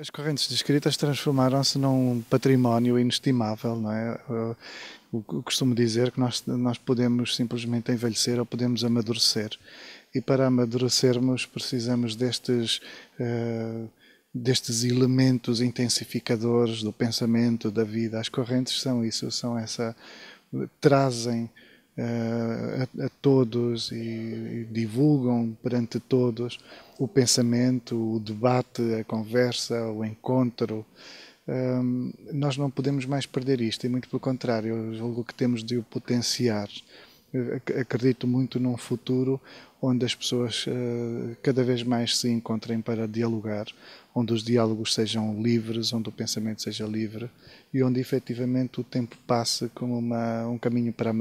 As correntes descritas transformaram-se num património inestimável, não é? Eu costumo dizer que nós, nós podemos simplesmente envelhecer ou podemos amadurecer. E para amadurecermos precisamos destes, uh, destes elementos intensificadores do pensamento, da vida. As correntes são isso, são essa. trazem a, a todos e, e divulgam perante todos o pensamento, o debate, a conversa, o encontro. Um, nós não podemos mais perder isto e muito pelo contrário, eu julgo que temos de o potenciar acredito muito num futuro onde as pessoas eh, cada vez mais se encontrem para dialogar, onde os diálogos sejam livres, onde o pensamento seja livre e onde efetivamente o tempo passe como uma, um caminho para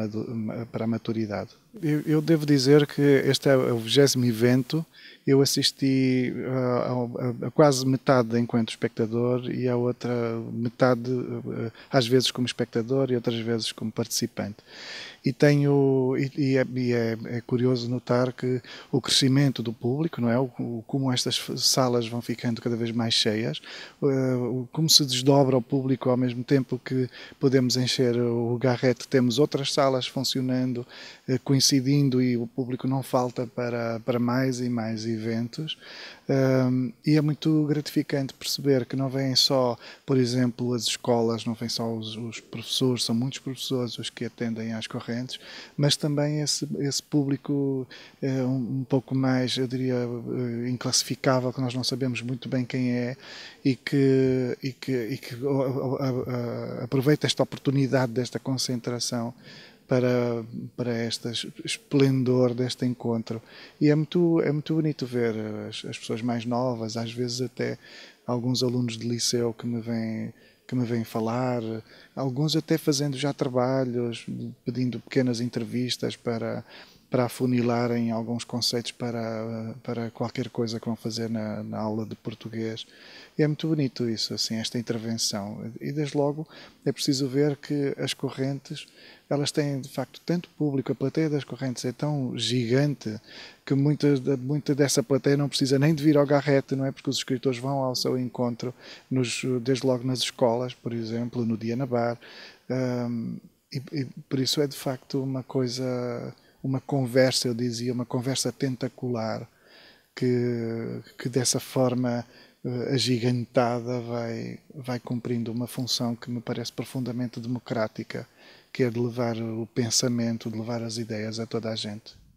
para a maturidade eu, eu, devo dizer que este é o vigésimo evento. Eu assisti a, ah, a, a, quase metade enquanto espectador e a outra metade, ah, às vezes como espectador e outras vezes como participante. E tenho e, e, é, e é, é curioso notar que o crescimento do público, não é, o, o, como estas salas vão ficando cada vez mais cheias, ah, o, como se desdobra o público ao mesmo tempo que podemos encher o garrete, temos outras salas funcionando, conhecendo e o público não falta para, para mais e mais eventos. Um, e é muito gratificante perceber que não vêm só, por exemplo, as escolas, não vêm só os, os, professores, são muitos professores os que atendem às correntes, mas também esse, esse público é um, um, pouco mais, eu diria, eh, inclassificável, que nós não sabemos muito bem quem é e que, e que, e que a, a, a, aproveita esta oportunidade desta concentração para, para este esplendor deste encontro. E é muito, é muito bonito ver as, as pessoas mais novas, às vezes até alguns alunos de liceu que me vêm que me vêm falar, alguns até fazendo já trabalhos, pedindo pequenas entrevistas para para afunilarem alguns conceitos para, para qualquer coisa que vão fazer na, na, aula de português. E é muito bonito isso, assim, esta intervenção. E desde logo é preciso ver que as correntes, elas têm de facto tanto público, a plateia das correntes é tão gigante que muita, muita dessa plateia não precisa nem de vir ao garrete, não é? Porque os escritores vão ao seu encontro, nos, desde logo nas escolas, por exemplo, no Dia na Bar. Um, e, e por isso é de facto uma coisa uma conversa, eu dizia, uma conversa tentacular, que, que dessa forma eh, agigantada vai, vai cumprindo uma função que me parece profundamente democrática, que é de levar o pensamento, de levar as ideias a toda a gente.